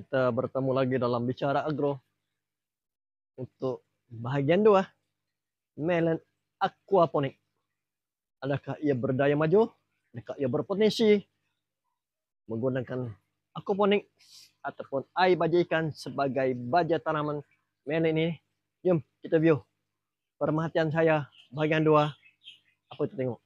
kita bertemu lagi dalam bicara agro untuk bahagian dua melon aquaponik adakah ia berdaya maju adakah ia berpotensi menggunakan aquaponik ataupun air baja ikan sebagai baja tanaman melon ini jom kita view permatian saya bahagian dua apa kita tengok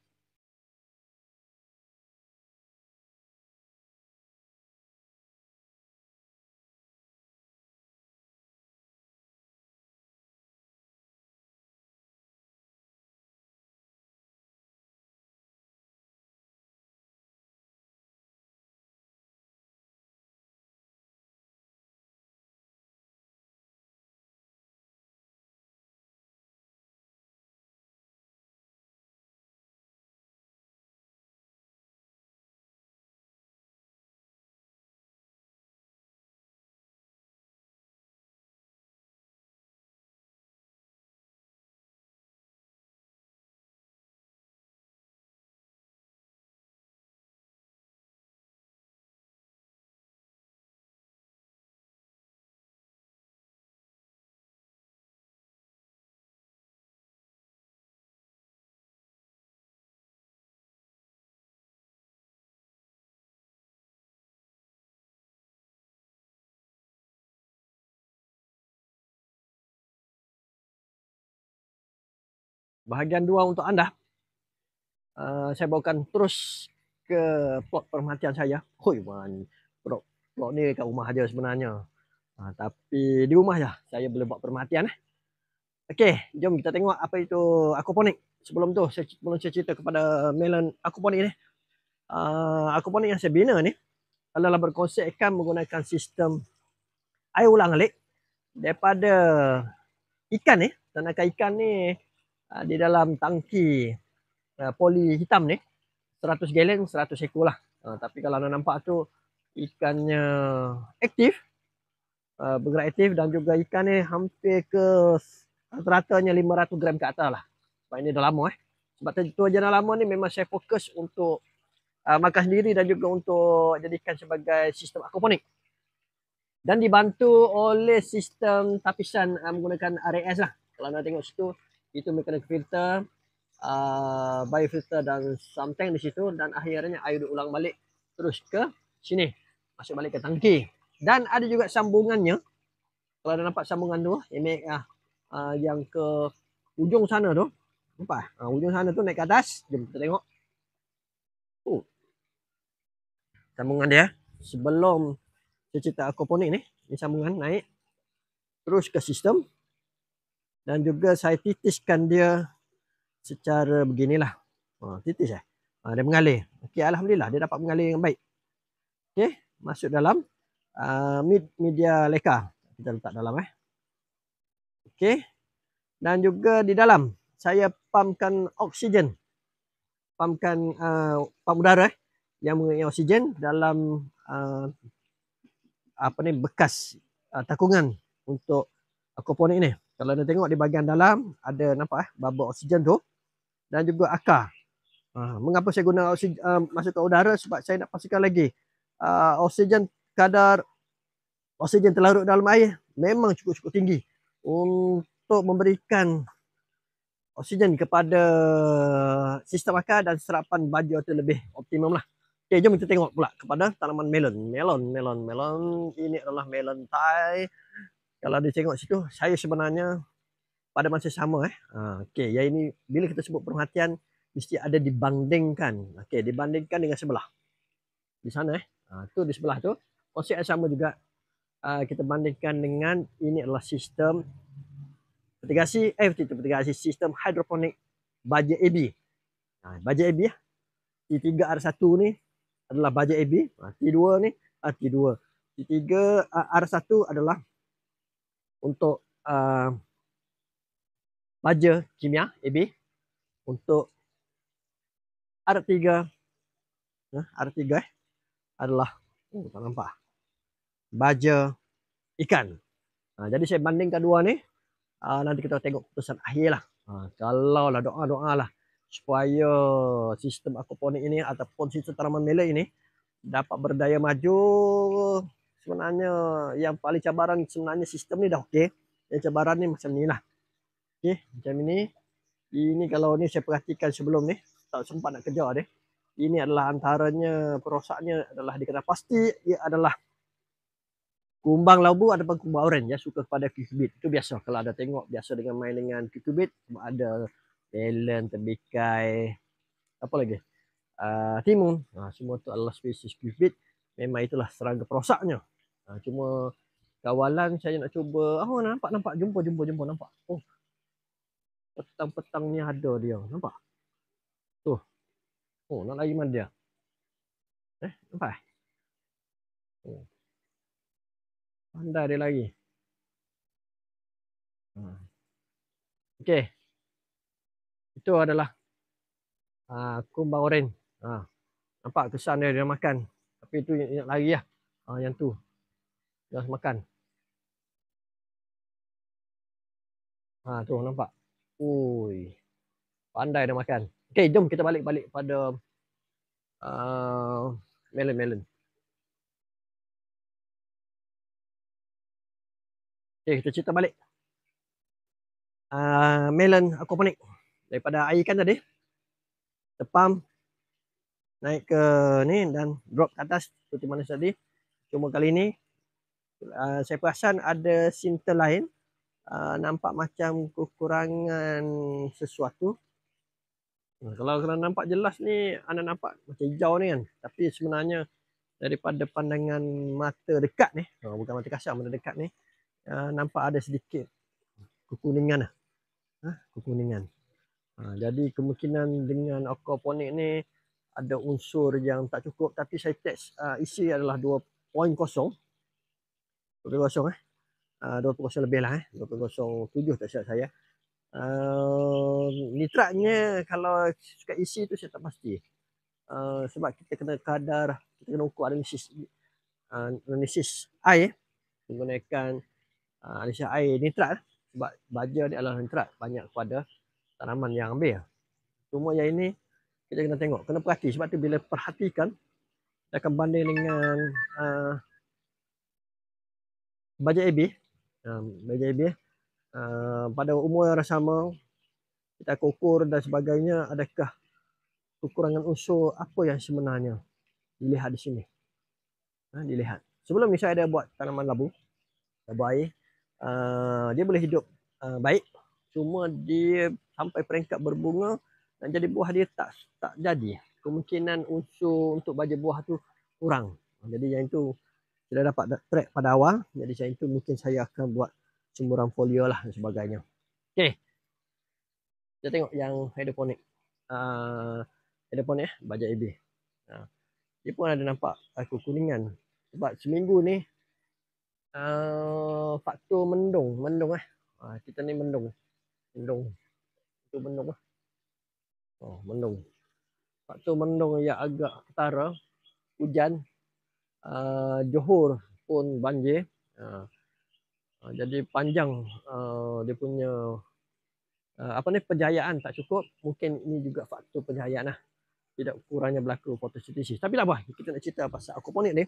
bahagian dua untuk anda. Uh, saya bawakan terus ke plot perhatian saya. Hoi man, plot, plot ni kat rumah aja sebenarnya. Uh, tapi di rumah ya, saya boleh buat perhatian. Eh. Okey, jom kita tengok apa itu akuponik. Sebelum tu, saya belum cerita kepada melon akuponik ni. Uh, ah, aquaponik yang saya bina ni adalah berkonsepkan menggunakan sistem air ulang alik daripada ikan ni. Eh. Tanakan ikan ni eh Ah, di dalam tangki ah, poli hitam ni 100 galen 100 ekor lah ah, tapi kalau anda nampak tu ikannya aktif bergerak aktif dan juga ikan ni hampir ke rata-ratanya 500 gram ke atas lah sebab ini dah lama eh sebab tu jalan lama ni memang saya fokus untuk uh, makan sendiri dan juga untuk jadikan sebagai sistem akuponik dan dibantu oleh sistem tapisan uh, menggunakan RAS lah kalau anda tengok situ itu mekanik filter uh, bio filter dan something di situ dan akhirnya air diulang balik terus ke sini masuk balik ke tangki dan ada juga sambungannya kalau ada nampak sambungan tu yang, uh, yang ke ujung sana tu nampak uh, ujung sana tu naik ke atas jom kita tengok uh. sambungan dia sebelum saya cerita aquaponik ni ni sambungan naik terus ke sistem dan juga saya titiskan dia secara beginilah. Ha titis eh. Ha, dia mengalir. Okey alhamdulillah dia dapat mengalir dengan baik. Okey masuk dalam uh, media leka kita letak dalam eh. Okey. Dan juga di dalam saya pamkan oksigen. Pamkan uh, pam udara eh yang mengenai oksigen dalam uh, apa ni bekas uh, takungan untuk aquaponik ni. Kalau anda tengok di bahagian dalam ada nampak eh bubble oksigen tu dan juga akar. Ha, mengapa saya guna oksigen uh, masukkan udara sebab saya nak pastikan lagi uh, oksigen kadar oksigen terlarut dalam air memang cukup-cukup tinggi untuk memberikan oksigen kepada sistem akar dan serapan baju itu lebih optimum lah. Okey, jom kita tengok pula kepada tanaman melon. Melon, melon, melon. Ini adalah melon Thai kalau dia tengok situ saya sebenarnya pada masa sama eh ha, okey yang ini bila kita sebut perhatian mesti ada dibandingkan okey dibandingkan dengan sebelah di sana eh ha, tu di sebelah tu konsep yang sama juga ha, kita bandingkan dengan ini adalah sistem petigasi eh itu petigasi sistem hidroponik baja AB nah baja AB ya T3R1 ni adalah baja AB T2 ni T2 T3 R1 adalah untuk uh, baja kimia AB untuk R3 R3 eh, adalah oh, tak nampak baja ikan ha, jadi saya banding kedua ni uh, nanti kita tengok keputusan akhir lah ha, kalau lah doa-doa lah supaya sistem akuponik ini ataupun sistem tanaman melek ini dapat berdaya maju sebenarnya yang paling cabaran sebenarnya sistem ni dah okey. Yang cabaran ni macam ni lah. Okey, macam ini. Ini kalau ni saya perhatikan sebelum ni, tak sempat nak kejar dia. Ini adalah antaranya perosaknya adalah dikenal pasti ia adalah kumbang labu ataupun kumbang oren ya suka kepada cucubit. Itu biasa kalau ada tengok biasa dengan main dengan cucubit ada melon, tembikai, apa lagi? Uh, timun. Nah, semua itu adalah spesies cucubit. Memang itulah serangga perosaknya. Ha, cuma kawalan saya nak cuba. Ah, oh nampak nampak jumpa jumpa jumpa nampak. Oh. Petang-petang ni ada dia. Nampak? Tu. Oh. oh nak lari mana dia? Eh, nampak? Eh? Oh. Pandai dia lari. Ha. Okey. Itu adalah uh, kumbang oren. Ha. Nampak kesan dia dia makan. Tapi itu yang nak lari lah. Ha, yang tu. Dia harus makan. Ha tu nampak. Oi. Pandai dia makan. Okey, jom kita balik-balik pada melon-melon. Uh, Okey, kita cerita balik. Uh, melon panik. daripada air kan tadi. tepam, naik ke ni dan drop ke atas seperti mana tadi. Cuma kali ni uh, saya perasan ada sinta lain uh, nampak macam kekurangan sesuatu kalau kena nampak jelas ni anda nampak macam hijau ni kan tapi sebenarnya daripada pandangan mata dekat ni oh, bukan mata kasar mata dekat ni uh, nampak ada sedikit kekuningan lah. ha? kekuningan uh, jadi kemungkinan dengan aquaponik ni ada unsur yang tak cukup tapi saya teks uh, isi adalah 2.0 20 kosong eh. Uh, ah, 20 lebih lah eh. 20 tak silap saya. Uh, ah, nitratnya kalau suka isi tu saya tak pasti. Uh, sebab kita kena kadar, kita kena ukur analisis. Uh, analisis air eh. Menggunakan uh, analisis air nitrat. Eh. Sebab baja ni adalah nitrat. Banyak kepada tanaman yang ambil. Cuma yang ini kita kena tengok. Kena perhati. Sebab tu bila perhatikan, akan banding dengan uh, Bajet AB um, Bajet AB uh, Pada umur yang sama Kita akan ukur dan sebagainya Adakah kekurangan unsur Apa yang sebenarnya Dilihat di sini ha, Dilihat Sebelum ni saya ada buat tanaman labu Labu air uh, Dia boleh hidup uh, baik Cuma dia sampai peringkat berbunga Dan jadi buah dia tak tak jadi Kemungkinan unsur untuk baja buah tu kurang Jadi yang itu tidak dapat track pada awal. Jadi macam itu mungkin saya akan buat semburan folio lah dan sebagainya. Okey. Kita tengok yang hydroponic. Uh, hydroponic eh, bajet AB. Uh, ah, dia pun ada nampak aku kuningan. Sebab seminggu ni uh, faktor mendung. Mendung eh. Uh, kita ni mendung. Mendung. Itu mendung lah. Oh, mendung. Faktor mendung yang agak ketara. Hujan Uh, Johor pun banjir. Uh, uh, jadi panjang uh, dia punya uh, apa ni penjayaan tak cukup mungkin ini juga faktor penjayaan lah tidak kurangnya berlaku fotosintesis tapi lah bah kita nak cerita pasal akuponik ni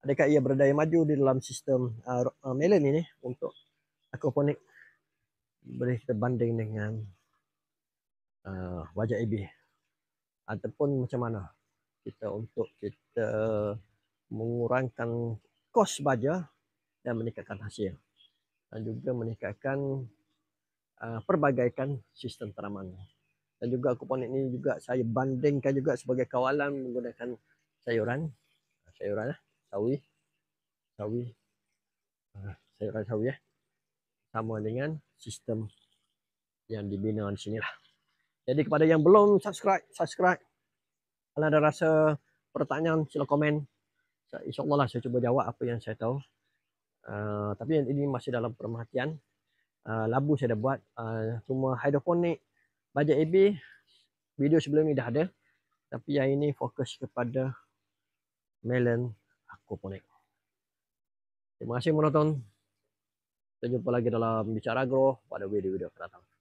adakah ia berdaya maju di dalam sistem uh, uh melon ini untuk akuponik boleh kita banding dengan uh, wajah AB ataupun macam mana kita untuk kita mengurangkan kos baja dan meningkatkan hasil dan juga meningkatkan uh, perbagaikan sistem tanaman dan juga komponen ini juga saya bandingkan juga sebagai kawalan menggunakan sayuran uh, sayuran lah, sawi sawi uh, sayuran sawi ya sama dengan sistem yang dibina di sini lah jadi kepada yang belum subscribe subscribe kalau ada rasa pertanyaan sila komen. InsyaAllah lah saya cuba jawab apa yang saya tahu. Uh, tapi yang ini masih dalam perhatian. Uh, labu saya dah buat. Uh, cuma hidroponik. Bajet AB. Video sebelum ni dah ada. Tapi yang ini fokus kepada melon aquaponik. Terima kasih menonton. Kita jumpa lagi dalam Bicara agro pada video-video kedatangan.